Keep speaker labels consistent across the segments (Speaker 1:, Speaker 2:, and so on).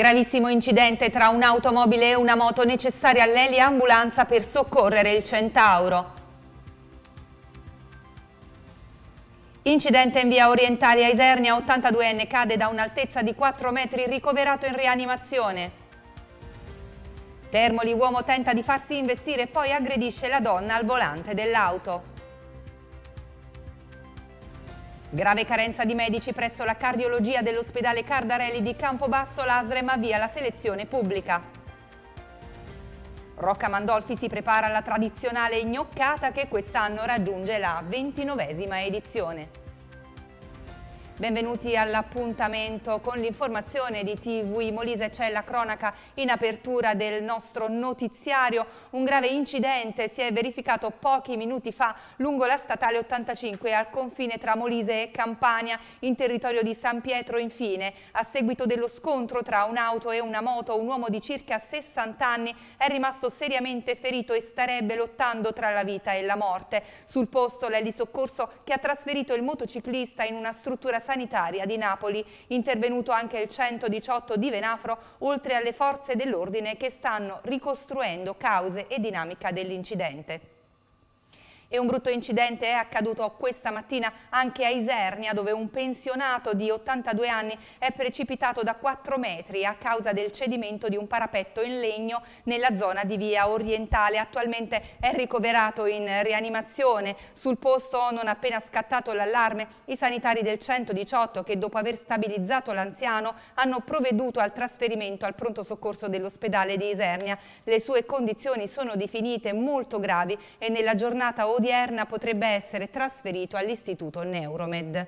Speaker 1: Gravissimo incidente tra un'automobile e una moto necessaria all'Elia Ambulanza per soccorrere il Centauro. Incidente in via orientale a Isernia, 82enne cade da un'altezza di 4 metri ricoverato in rianimazione. Termoli uomo tenta di farsi investire e poi aggredisce la donna al volante dell'auto. Grave carenza di medici presso la cardiologia dell'ospedale Cardarelli di Campobasso, l'ASRE, ma via la selezione pubblica. Rocca Mandolfi si prepara alla tradizionale gnoccata che quest'anno raggiunge la ventinovesima edizione. Benvenuti all'appuntamento con l'informazione di TV Molise. C'è la cronaca in apertura del nostro notiziario. Un grave incidente si è verificato pochi minuti fa lungo la statale 85 al confine tra Molise e Campania in territorio di San Pietro. Infine, a seguito dello scontro tra un'auto e una moto, un uomo di circa 60 anni è rimasto seriamente ferito e starebbe lottando tra la vita e la morte. Sul posto l'elisoccorso che ha trasferito il motociclista in una struttura sanitaria sanitaria di Napoli. Intervenuto anche il 118 di Venafro, oltre alle forze dell'ordine che stanno ricostruendo cause e dinamica dell'incidente. E un brutto incidente è accaduto questa mattina anche a Isernia, dove un pensionato di 82 anni è precipitato da 4 metri a causa del cedimento di un parapetto in legno nella zona di Via Orientale. Attualmente è ricoverato in rianimazione. Sul posto, non appena scattato l'allarme, i sanitari del 118, che dopo aver stabilizzato l'anziano, hanno provveduto al trasferimento al pronto soccorso dell'ospedale di Isernia. Le sue condizioni sono definite molto gravi e nella giornata odierna odierna potrebbe essere trasferito all'istituto Neuromed.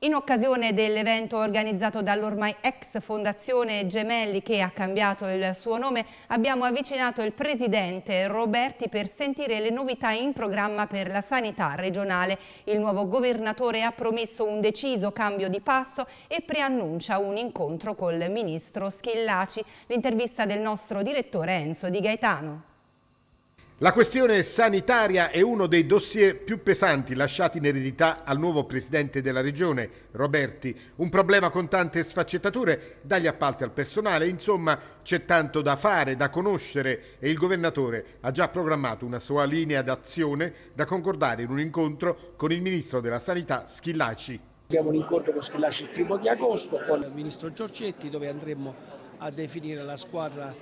Speaker 1: In occasione dell'evento organizzato dall'ormai ex Fondazione Gemelli che ha cambiato il suo nome, abbiamo avvicinato il presidente Roberti per sentire le novità in programma per la sanità regionale. Il nuovo governatore ha promesso un deciso cambio di passo e preannuncia un incontro col ministro Schillaci. L'intervista del nostro direttore Enzo Di Gaetano.
Speaker 2: La questione sanitaria è uno dei dossier più pesanti lasciati in eredità al nuovo presidente della regione, Roberti. Un problema con tante sfaccettature, dagli appalti al personale, insomma c'è tanto da fare, da conoscere e il governatore ha già programmato una sua linea d'azione da concordare in un incontro con il ministro della Sanità Schillaci.
Speaker 3: Abbiamo un incontro con Schillaci il primo di agosto, con il ministro Giorgetti dove andremo a definire la squadra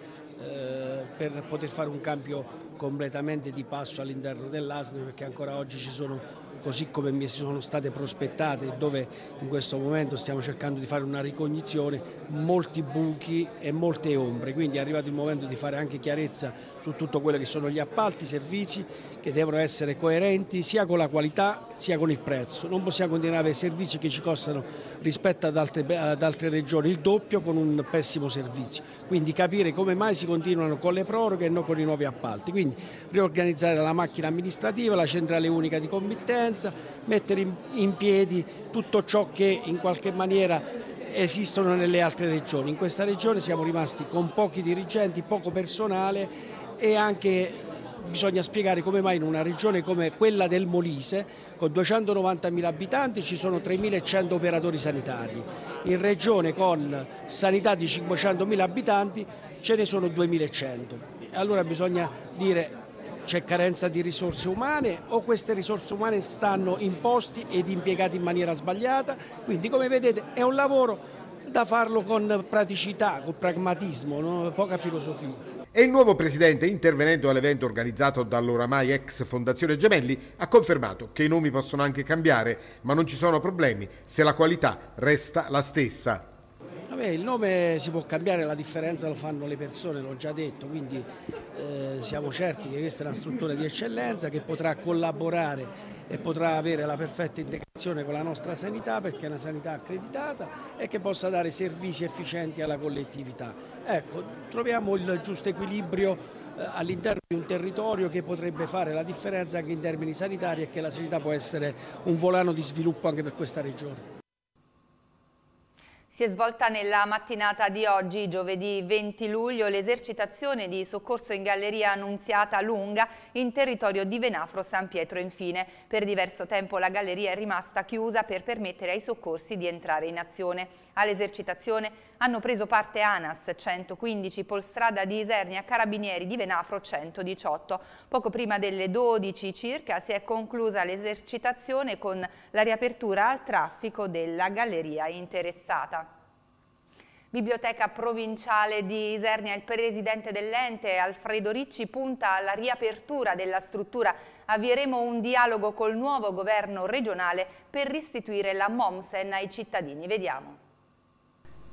Speaker 3: eh, per poter fare un cambio completamente di passo all'interno dell'ASNE perché ancora oggi ci sono così come mi sono state prospettate dove in questo momento stiamo cercando di fare una ricognizione, molti buchi e molte ombre, quindi è arrivato il momento di fare anche chiarezza su tutto quello che sono gli appalti, i servizi che devono essere coerenti sia con la qualità sia con il prezzo. Non possiamo continuare a avere servizi che ci costano rispetto ad altre, ad altre, regioni il doppio con un pessimo servizio. Quindi capire come mai si continuano con le proroghe e non con i nuovi appalti. Quindi riorganizzare la macchina amministrativa, la centrale unica di committenza, mettere in, in piedi tutto ciò che in qualche maniera esistono nelle altre regioni. In questa regione siamo rimasti con pochi dirigenti, poco personale e anche bisogna spiegare come mai in una regione come quella del Molise, con 290.000 abitanti, ci sono 3.100 operatori sanitari. In regione con sanità di 500.000 abitanti ce ne sono 2.100. Allora bisogna dire c'è carenza di risorse umane o queste risorse umane stanno in posti ed impiegate in maniera sbagliata. Quindi come vedete è un lavoro da farlo con praticità, con pragmatismo, no? poca filosofia. E il nuovo
Speaker 2: presidente, intervenendo all'evento organizzato dall'oramai ex Fondazione Gemelli, ha confermato che i nomi possono anche cambiare, ma non ci sono problemi se la qualità resta la stessa.
Speaker 3: Vabbè, il nome si può cambiare, la differenza lo fanno le persone, l'ho già detto, quindi eh, siamo certi che questa è una struttura di eccellenza che potrà collaborare e potrà avere la perfetta integrazione con la nostra sanità perché è una sanità accreditata e che possa dare servizi efficienti alla collettività. Ecco, troviamo il giusto equilibrio eh, all'interno di un territorio che potrebbe fare la differenza anche in termini sanitari e che la sanità può essere un volano di sviluppo anche per questa regione.
Speaker 1: Si è svolta nella mattinata di oggi, giovedì 20 luglio, l'esercitazione di soccorso in galleria Annunziata Lunga in territorio di Venafro San Pietro infine. Per diverso tempo la galleria è rimasta chiusa per permettere ai soccorsi di entrare in azione. All'esercitazione hanno preso parte ANAS 115, Polstrada di Isernia, Carabinieri di Venafro 118. Poco prima delle 12 circa si è conclusa l'esercitazione con la riapertura al traffico della galleria interessata. Biblioteca provinciale di Isernia, il presidente dell'ente Alfredo Ricci punta alla riapertura della struttura. Avvieremo un dialogo col nuovo governo regionale per restituire la Momsen ai cittadini. Vediamo.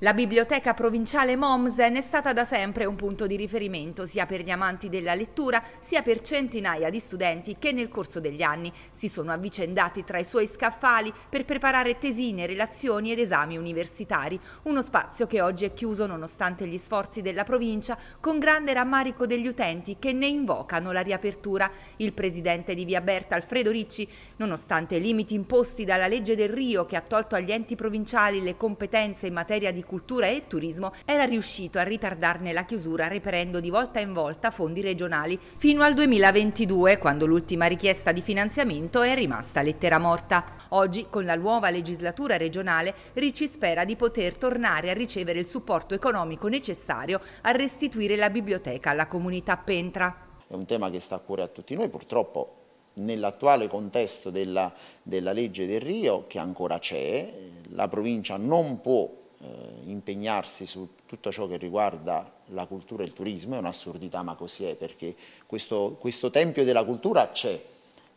Speaker 1: La biblioteca provinciale Momsen è stata da sempre un punto di riferimento sia per gli amanti della lettura sia per centinaia di studenti che nel corso degli anni si sono avvicendati tra i suoi scaffali per preparare tesine, relazioni ed esami universitari, uno spazio che oggi è chiuso nonostante gli sforzi della provincia con grande rammarico degli utenti che ne invocano la riapertura. Il presidente di Via Berta Alfredo Ricci, nonostante i limiti imposti dalla legge del Rio che ha tolto agli enti provinciali le competenze in materia di Cultura e Turismo era riuscito a ritardarne la chiusura reperendo di volta in volta fondi regionali fino al 2022 quando l'ultima richiesta di finanziamento è rimasta lettera morta. Oggi con la nuova legislatura regionale Ricci spera di poter tornare a ricevere il supporto economico necessario a restituire la biblioteca alla comunità Pentra.
Speaker 4: È un tema che sta a cuore a tutti noi, purtroppo nell'attuale contesto della, della legge del Rio, che ancora c'è, la provincia non può eh, impegnarsi su tutto ciò che riguarda la cultura e il turismo, è un'assurdità ma così è, perché questo, questo tempio della cultura c'è,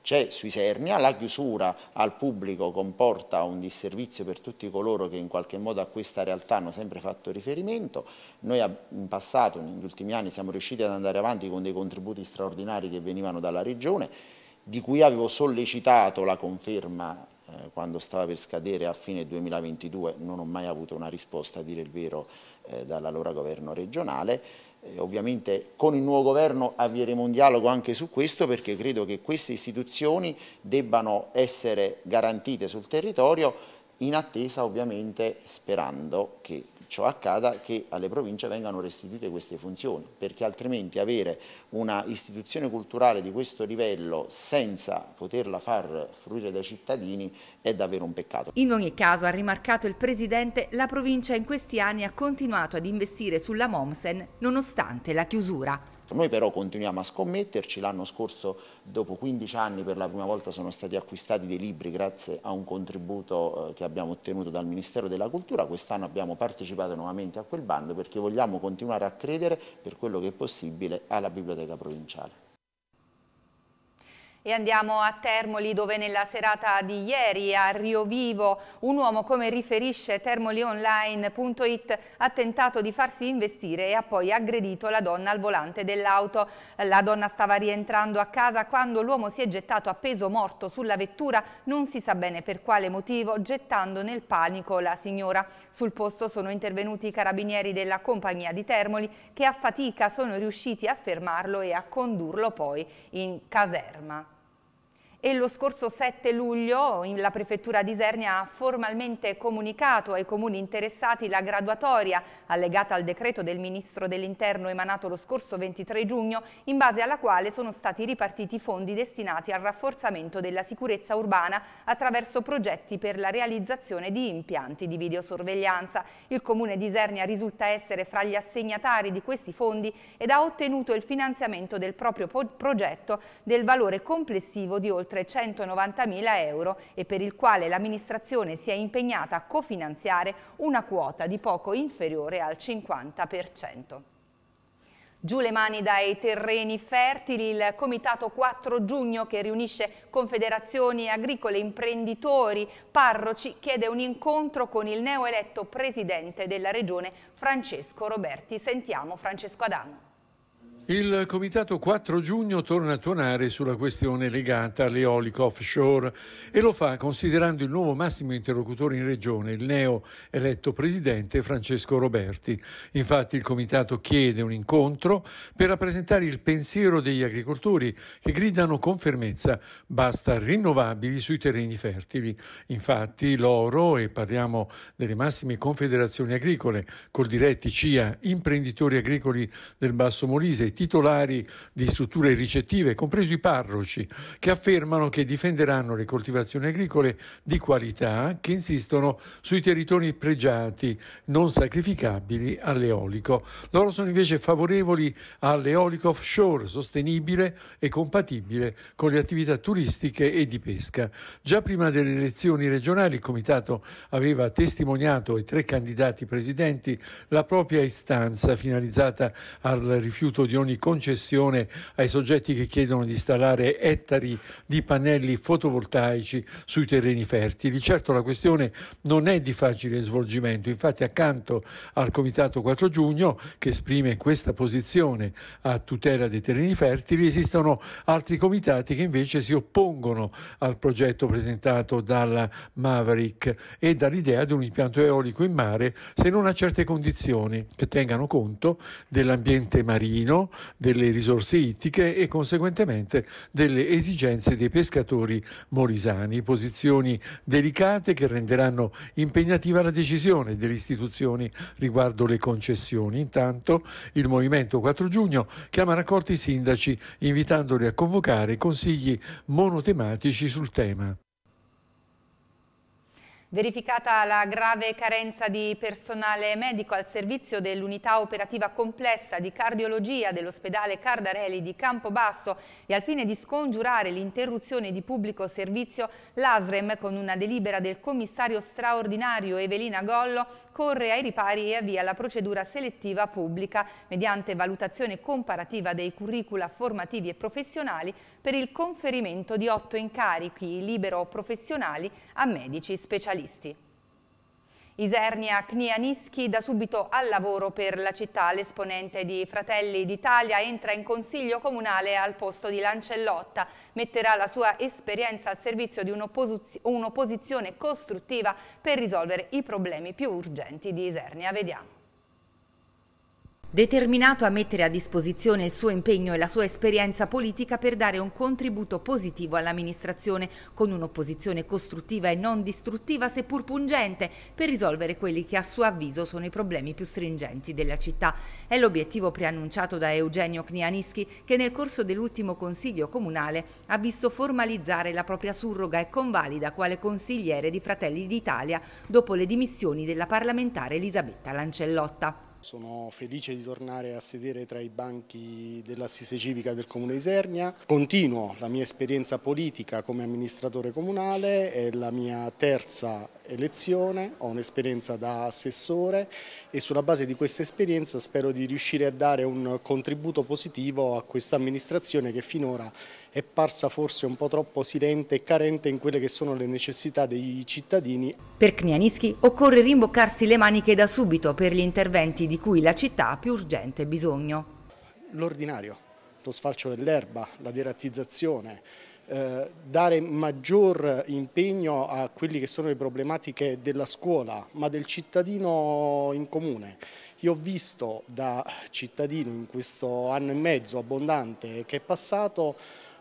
Speaker 4: c'è sui Sernia, la chiusura al pubblico comporta un disservizio per tutti coloro che in qualche modo a questa realtà hanno sempre fatto riferimento, noi in passato, negli ultimi anni, siamo riusciti ad andare avanti con dei contributi straordinari che venivano dalla Regione, di cui avevo sollecitato la conferma eh, quando stava per scadere a fine 2022 non ho mai avuto una risposta, a dire il vero, eh, dall'allora governo regionale. Eh, ovviamente con il nuovo governo avvieremo un dialogo anche su questo perché credo che queste istituzioni debbano essere garantite sul territorio in attesa ovviamente sperando che ciò accada che alle province vengano restituite queste funzioni, perché altrimenti avere una istituzione culturale di questo livello senza poterla far fruire dai cittadini è davvero un peccato.
Speaker 1: In ogni caso, ha rimarcato il Presidente, la provincia in questi anni ha continuato ad investire sulla Momsen nonostante la chiusura mercato.
Speaker 4: Noi però continuiamo a scommetterci, l'anno scorso dopo 15 anni per la prima volta sono stati acquistati dei libri grazie a un contributo eh, che abbiamo ottenuto dal Ministero della Cultura, quest'anno abbiamo partecipato nuovamente a quel bando perché vogliamo continuare a credere per quello che è possibile alla biblioteca provinciale.
Speaker 1: E andiamo a Termoli dove nella serata di ieri a Rio Vivo un uomo come riferisce termolionline.it ha tentato di farsi investire e ha poi aggredito la donna al volante dell'auto. La donna stava rientrando a casa quando l'uomo si è gettato a peso morto sulla vettura, non si sa bene per quale motivo, gettando nel panico la signora. Sul posto sono intervenuti i carabinieri della compagnia di Termoli che a fatica sono riusciti a fermarlo e a condurlo poi in caserma e lo scorso 7 luglio la prefettura di Isernia ha formalmente comunicato ai comuni interessati la graduatoria allegata al decreto del ministro dell'interno emanato lo scorso 23 giugno in base alla quale sono stati ripartiti fondi destinati al rafforzamento della sicurezza urbana attraverso progetti per la realizzazione di impianti di videosorveglianza. Il comune di Isernia risulta essere fra gli assegnatari di questi fondi ed ha ottenuto il finanziamento del proprio progetto del valore complessivo di oltre 390.000 euro e per il quale l'amministrazione si è impegnata a cofinanziare una quota di poco inferiore al 50%. Giù le mani dai terreni fertili, il Comitato 4 giugno che riunisce confederazioni agricole, imprenditori, parroci, chiede un incontro con il neoeletto presidente della regione Francesco Roberti. Sentiamo Francesco Adamo.
Speaker 5: Il Comitato 4 giugno torna a tuonare sulla questione legata all'eolico offshore e lo fa considerando il nuovo massimo interlocutore in regione, il neo eletto presidente Francesco Roberti. Infatti il Comitato chiede un incontro per rappresentare il pensiero degli agricoltori che gridano con fermezza basta rinnovabili sui terreni fertili. Infatti l'oro, e parliamo delle massime confederazioni agricole, col diretti CIA, imprenditori agricoli del Basso Molise, titolari di strutture ricettive, compresi i parroci, che affermano che difenderanno le coltivazioni agricole di qualità che insistono sui territori pregiati, non sacrificabili all'eolico. Loro sono invece favorevoli all'eolico offshore, sostenibile e compatibile con le attività turistiche e di pesca. Già prima delle elezioni regionali il Comitato aveva testimoniato ai tre candidati presidenti la propria istanza finalizzata al rifiuto di ogni ogni concessione ai soggetti che chiedono di installare ettari di pannelli fotovoltaici sui terreni fertili. Certo la questione non è di facile svolgimento, infatti accanto al Comitato 4 giugno che esprime questa posizione a tutela dei terreni fertili esistono altri comitati che invece si oppongono al progetto presentato dalla Maverick e dall'idea di un impianto eolico in mare se non a certe condizioni che tengano conto dell'ambiente marino, delle risorse ittiche e conseguentemente delle esigenze dei pescatori morisani, posizioni delicate che renderanno impegnativa la decisione delle istituzioni riguardo le concessioni. Intanto il Movimento 4 giugno chiama raccolti i sindaci invitandoli a convocare consigli monotematici sul tema.
Speaker 1: Verificata la grave carenza di personale medico al servizio dell'unità operativa complessa di cardiologia dell'ospedale Cardarelli di Campobasso e al fine di scongiurare l'interruzione di pubblico servizio, l'ASREM con una delibera del commissario straordinario Evelina Gollo corre ai ripari e avvia la procedura selettiva pubblica mediante valutazione comparativa dei curricula formativi e professionali per il conferimento di otto incarichi libero professionali a medici specialisti giornalisti. Isernia Knianischi da subito al lavoro per la città. L'esponente di Fratelli d'Italia entra in consiglio comunale al posto di Lancellotta. Metterà la sua esperienza al servizio di un'opposizione costruttiva per risolvere i problemi più urgenti di Isernia. Vediamo. Determinato a mettere a disposizione il suo impegno e la sua esperienza politica per dare un contributo positivo all'amministrazione, con un'opposizione costruttiva e non distruttiva, seppur pungente, per risolvere quelli che a suo avviso sono i problemi più stringenti della città. È l'obiettivo preannunciato da Eugenio Knianischi, che nel corso dell'ultimo consiglio comunale ha visto formalizzare la propria surroga e convalida quale consigliere di Fratelli d'Italia dopo le dimissioni della parlamentare Elisabetta Lancellotta.
Speaker 2: Sono felice di tornare a sedere tra i banchi dell'assise civica del Comune di Isernia.
Speaker 1: Continuo
Speaker 2: la mia esperienza politica come amministratore comunale, è la mia terza elezione, ho un'esperienza da assessore e sulla base di questa esperienza spero di riuscire a dare un contributo positivo a questa amministrazione che finora è parsa forse un po' troppo silente e carente in quelle che
Speaker 1: sono le necessità dei cittadini. Per Knianischi occorre rimboccarsi le maniche da subito per gli interventi di cui la città ha più urgente bisogno. L'ordinario,
Speaker 2: lo sfalcio dell'erba, la derattizzazione, eh, dare maggior impegno a quelle che sono le problematiche della scuola, ma del cittadino in comune. Io ho visto da cittadino in questo anno e mezzo abbondante che è passato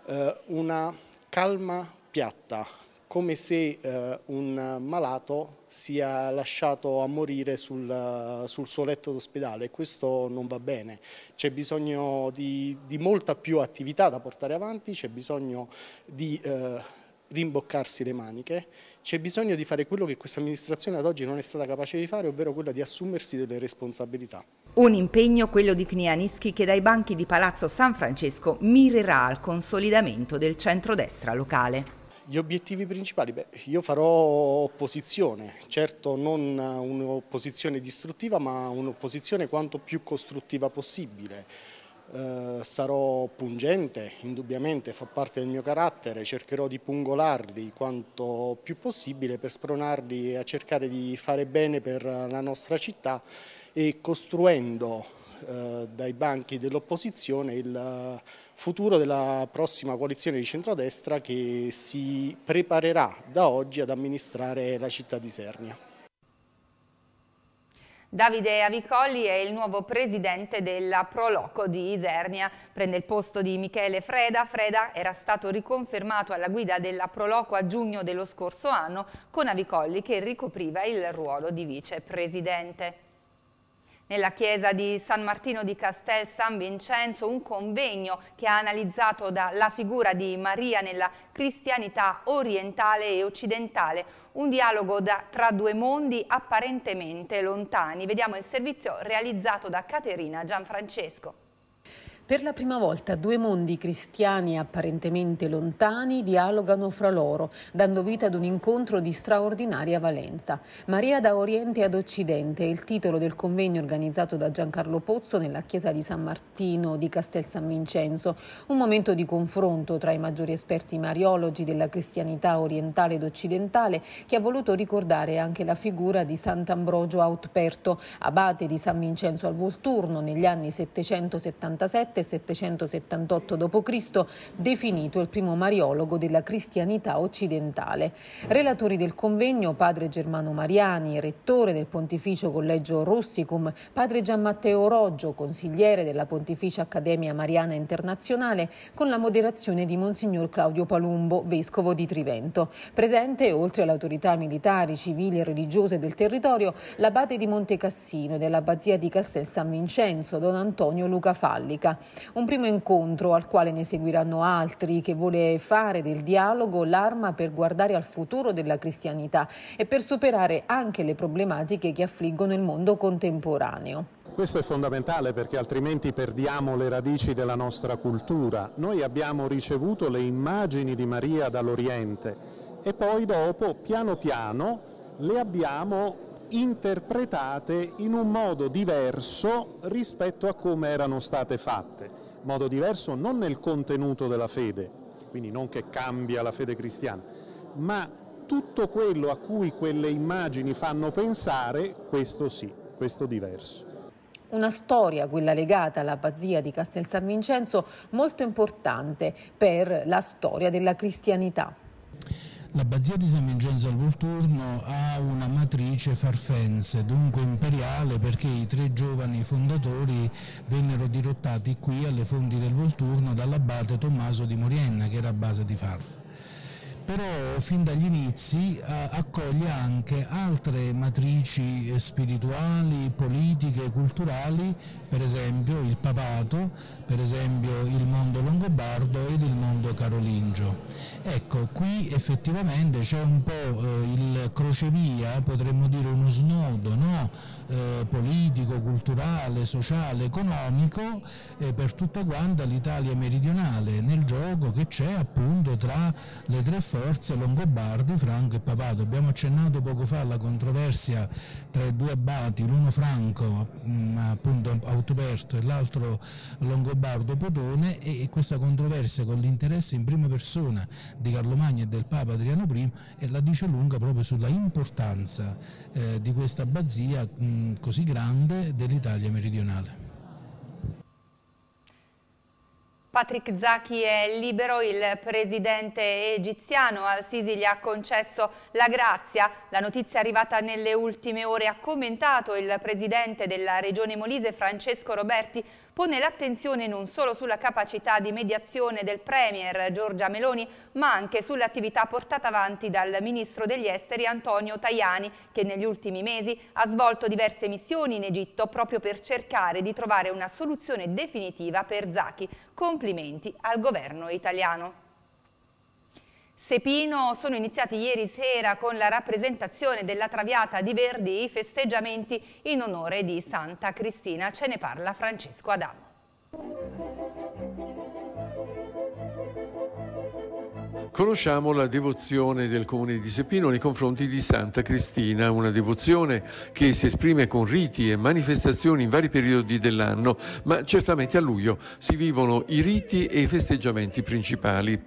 Speaker 2: eh, una calma piatta, come se eh, un malato sia lasciato a morire sul, eh, sul suo letto d'ospedale questo non va bene. C'è bisogno di, di, molta più attività da portare avanti, c'è bisogno di eh, rimboccarsi le maniche, c'è bisogno di fare quello che questa amministrazione ad oggi non è stata capace di fare, ovvero quella di assumersi delle responsabilità.
Speaker 1: Un impegno, quello di Knianischi, che dai banchi di Palazzo San Francesco mirerà al consolidamento del centrodestra locale. Gli obiettivi principali? Beh,
Speaker 2: io farò opposizione, certo non un'opposizione distruttiva ma un'opposizione quanto più costruttiva possibile. Eh, sarò pungente, indubbiamente fa parte del mio carattere, cercherò di pungolarli quanto più possibile per spronarli a cercare di fare bene per la nostra città e costruendo eh, dai banchi dell'opposizione il eh, futuro della prossima coalizione di centrodestra che si preparerà da oggi ad amministrare la città di Sernia.
Speaker 1: Davide Avicolli è il nuovo presidente della Proloco di Isernia, prende il posto di Michele Freda. Freda era stato riconfermato alla guida della Proloco a giugno dello scorso anno con Avicolli che ricopriva il ruolo di vicepresidente. Nella chiesa di San Martino di Castel San Vincenzo un convegno che ha analizzato la figura di Maria nella cristianità orientale e occidentale, un dialogo da, tra due mondi apparentemente lontani. Vediamo il servizio realizzato da Caterina Gianfrancesco.
Speaker 6: Per la prima volta due mondi cristiani apparentemente lontani dialogano fra loro, dando vita ad un incontro di straordinaria valenza. Maria da Oriente ad Occidente è il titolo del convegno organizzato da Giancarlo Pozzo nella chiesa di San Martino di Castel San Vincenzo, un momento di confronto tra i maggiori esperti mariologi della cristianità orientale ed occidentale che ha voluto ricordare anche la figura di Sant'Ambrogio Autperto, abate di San Vincenzo al Volturno negli anni 777 circa 778 d.C., definito il primo mariologo della cristianità occidentale. Relatori del convegno, padre Germano Mariani, rettore del Pontificio Collegio Rossicum, padre Gianmatteo Roggio, consigliere della Pontificia Accademia Mariana Internazionale, con la moderazione di Monsignor Claudio Palumbo, vescovo di Trivento. Presente, oltre alle autorità militari, civili e religiose del territorio, l'abate di Montecassino e dell'abbazia di Castel San Vincenzo, don Antonio Luca Fallica. Un primo incontro al quale ne seguiranno altri che vuole fare del dialogo l'arma per guardare al futuro della cristianità e per superare anche le problematiche che affliggono il mondo contemporaneo.
Speaker 7: Questo è fondamentale perché altrimenti perdiamo le radici della nostra cultura. Noi abbiamo ricevuto le immagini di Maria dall'Oriente e poi dopo, piano piano, le abbiamo interpretate in un modo diverso rispetto a come erano state fatte, modo diverso non nel contenuto della fede, quindi non che cambia la fede cristiana, ma tutto quello a cui quelle immagini fanno pensare, questo sì,
Speaker 8: questo diverso.
Speaker 6: Una storia, quella legata all'abbazia di Castel San Vincenzo, molto importante per la storia della cristianità.
Speaker 8: L'abbazia di San Vincenzo al Volturno ha una matrice farfense, dunque imperiale, perché i tre giovani fondatori vennero dirottati qui alle fonti del Volturno dall'abate Tommaso di Morienna, che era a base di Farfa però fin dagli inizi eh, accoglie anche altre matrici eh, spirituali, politiche, culturali, per esempio il papato, per esempio il mondo longobardo ed il mondo carolingio. Ecco, qui effettivamente c'è un po' eh, il crocevia, potremmo dire uno snodo no? eh, politico, culturale, sociale, economico eh, per tutta quanta l'Italia meridionale nel gioco che c'è appunto tra le tre forze longobardi, Franco e Papato. Abbiamo accennato poco fa alla controversia tra i due abati, l'uno Franco, mm, appunto Autoberto, e l'altro Longobardo Potone, e questa controversia con l'interesse in prima persona di Carlo Magno e del Papa Adriano I e la dice lunga proprio sulla importanza eh, di questa abbazia mh, mm, così grande dell'Italia meridionale.
Speaker 1: Patrick Zaki è libero, il presidente egiziano Al-Sisi gli ha concesso la grazia. La notizia arrivata nelle ultime ore ha commentato il presidente della regione Molise Francesco Roberti pone l'attenzione non solo sulla capacità di mediazione del Premier Giorgia Meloni, ma anche sull'attività portata avanti dal Ministro degli Esteri Antonio Tajani, che negli ultimi mesi ha svolto diverse missioni in Egitto proprio per cercare di trovare una soluzione definitiva per Zaki. Complimenti al governo italiano. Sepino sono iniziati ieri sera con la rappresentazione della Traviata di Verdi i festeggiamenti in onore di Santa Cristina. Ce ne parla Francesco Adamo.
Speaker 5: Conosciamo la devozione del comune di Sepino nei confronti di Santa Cristina, una devozione che si esprime con riti e manifestazioni in vari periodi dell'anno, ma certamente a luglio si vivono i riti e i festeggiamenti principali.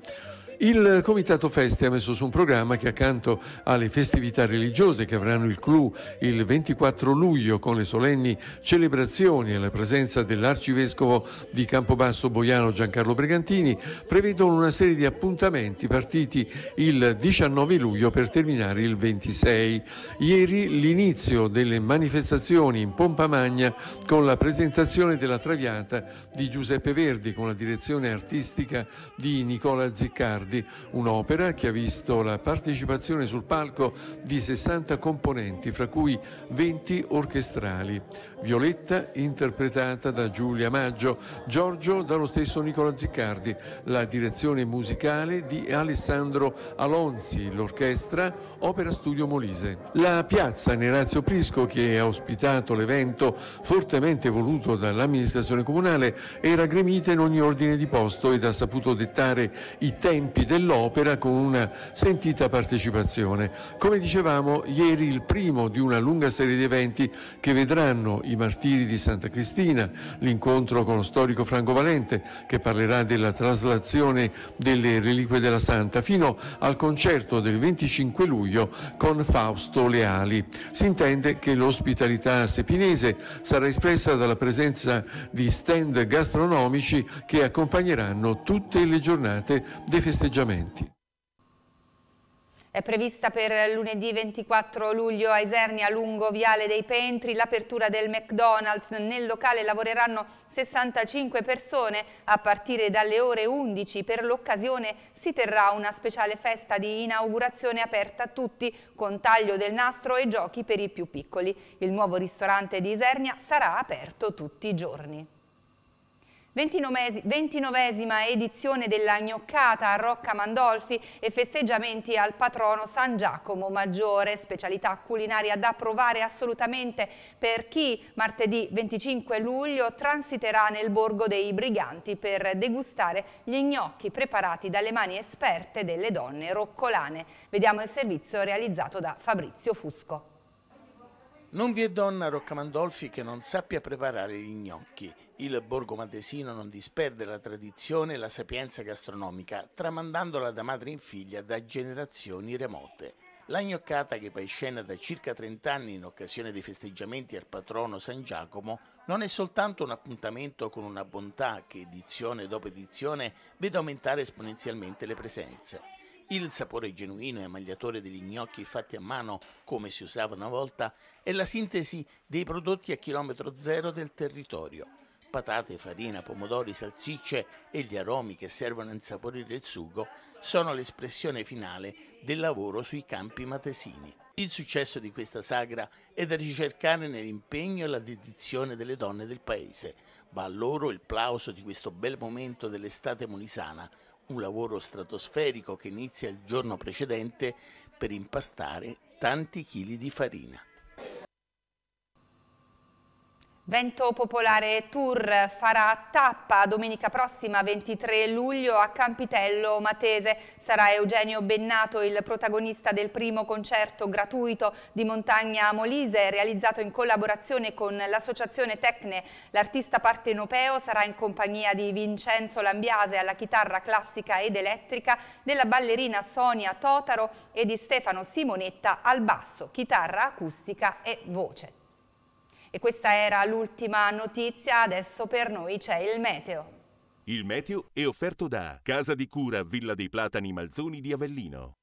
Speaker 5: Il Comitato Feste ha messo su un programma che accanto alle festività religiose che avranno il clou il 24 luglio con le solenni celebrazioni e la presenza dell'arcivescovo di Campobasso Boiano Giancarlo Brigantini, prevedono una serie di appuntamenti partiti il 19 luglio per terminare il 26. Ieri l'inizio delle manifestazioni in pompa magna con la presentazione della Traviata di Giuseppe Verdi con la direzione artistica di Nicola Ziccardi Leonardi, un'opera che ha visto la partecipazione sul palco di 60 componenti, fra cui 20 orchestrali. Violetta interpretata da Giulia Maggio, Giorgio dallo stesso Nicola Ziccardi, la direzione musicale di Alessandro Alonzi, l'orchestra Opera Studio Molise. La piazza Nerazio Prisco che ha ospitato l'evento fortemente voluto dall'amministrazione comunale era gremita in ogni ordine di posto ed ha saputo dettare i tempi tempi dell'opera con una sentita partecipazione. Come dicevamo, ieri il primo di una lunga serie di eventi che vedranno i martiri di Santa Cristina, l'incontro con lo storico Franco Valente che parlerà della traslazione delle reliquie della Santa, fino al concerto del 25 luglio con Fausto Leali. Si intende che l'ospitalità sepinese sarà espressa dalla presenza di stand gastronomici che accompagneranno tutte le giornate dei festeggiamenti festeggiamenti.
Speaker 1: È prevista per lunedì 24 luglio a Isernia, lungo Viale dei Pentri, l'apertura del McDonald's. Nel locale lavoreranno 65 persone. A partire dalle ore 11 per l'occasione si terrà una speciale festa di inaugurazione aperta a tutti, con taglio del nastro e giochi per i più piccoli. Il nuovo ristorante di Isernia sarà aperto tutti i giorni. 29esima edizione della gnoccata a Rocca Mandolfi e festeggiamenti al patrono San Giacomo Maggiore, specialità culinaria da provare assolutamente per chi martedì 25 luglio transiterà nel Borgo dei Briganti per degustare gli gnocchi preparati dalle mani esperte delle donne roccolane. Vediamo il servizio realizzato da Fabrizio Fusco.
Speaker 7: Non vi è donna a Rocca Mandolfi che non sappia preparare gli gnocchi il borgo matesino non disperde la tradizione e la sapienza gastronomica, tramandandola da madre in figlia da generazioni remote. La gnoccata che paescena da circa 30 anni in occasione dei festeggiamenti al patrono San Giacomo non è soltanto un appuntamento con una bontà che edizione dopo edizione vede aumentare esponenzialmente le presenze. Il sapore genuino e ammagliatore degli gnocchi fatti a mano, come si usava una volta, è la sintesi dei prodotti a chilometro zero del territorio patate, farina, pomodori, salsicce e gli aromi che servono a insaporire il sugo sono l'espressione finale del lavoro sui campi matesini. Il successo di questa sagra è da ricercare nell'impegno e la dedizione delle donne del paese. Va a loro il plauso di questo bel momento dell'estate molisana, un lavoro stratosferico che inizia il giorno precedente per impastare tanti chili di farina.
Speaker 1: Vento Popolare Tour farà tappa domenica prossima 23 luglio a Campitello Matese. Sarà Eugenio Bennato il protagonista del primo concerto gratuito di Montagna Molise realizzato in collaborazione con l'associazione Tecne. L'artista partenopeo sarà in compagnia di Vincenzo Lambiase alla chitarra classica ed elettrica, della ballerina Sonia Totaro e di Stefano Simonetta al basso, chitarra acustica e voce. E questa era l'ultima notizia, adesso per noi c'è il meteo.
Speaker 7: Il meteo è offerto da Casa di Cura Villa dei Platani Malzoni di Avellino.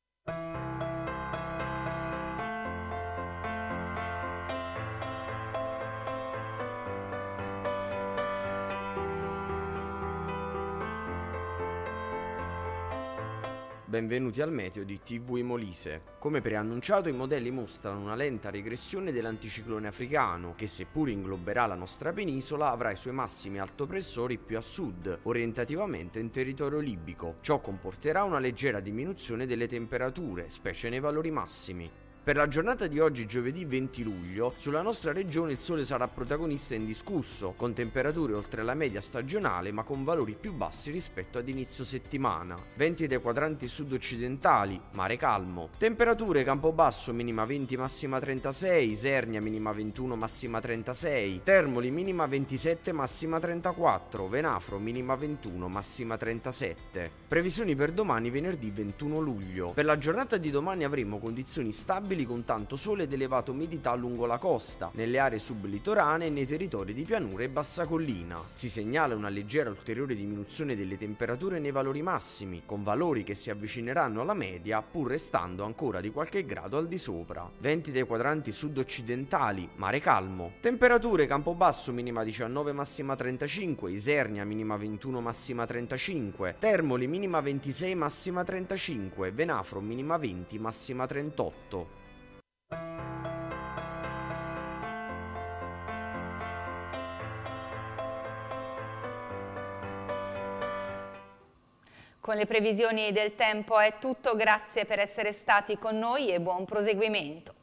Speaker 9: benvenuti al meteo di TV Molise. Come preannunciato i modelli mostrano una lenta regressione dell'anticiclone africano, che seppur ingloberà la nostra penisola avrà i suoi massimi altopressori più a sud, orientativamente in territorio libico. Ciò comporterà una leggera diminuzione delle temperature, specie nei valori massimi. Per la giornata di oggi, giovedì 20 luglio, sulla nostra regione il sole sarà protagonista indiscusso, con temperature oltre la media stagionale ma con valori più bassi rispetto ad inizio settimana. Venti dei quadranti sud-occidentali, mare calmo. Temperature Campobasso minima 20 massima 36, Isernia minima 21 massima 36, Termoli minima 27 massima 34, Venafro minima 21 massima 37. Previsioni per domani venerdì 21 luglio. Per la giornata di domani avremo condizioni stabili stabili con tanto sole ed elevata umidità lungo la costa, nelle aree sublitoranee e nei territori di pianura e bassa collina. Si segnala una leggera ulteriore diminuzione delle temperature nei valori massimi, con valori che si avvicineranno alla media pur restando ancora di qualche grado al di sopra. Venti dei quadranti sud-occidentali, mare calmo. Temperature Campobasso minima 19 massima 35, Isernia minima 21 massima 35, Termoli minima 26 massima 35, Venafro minima 20 massima 38.
Speaker 1: con le previsioni del tempo è tutto, grazie per essere stati con noi e buon proseguimento.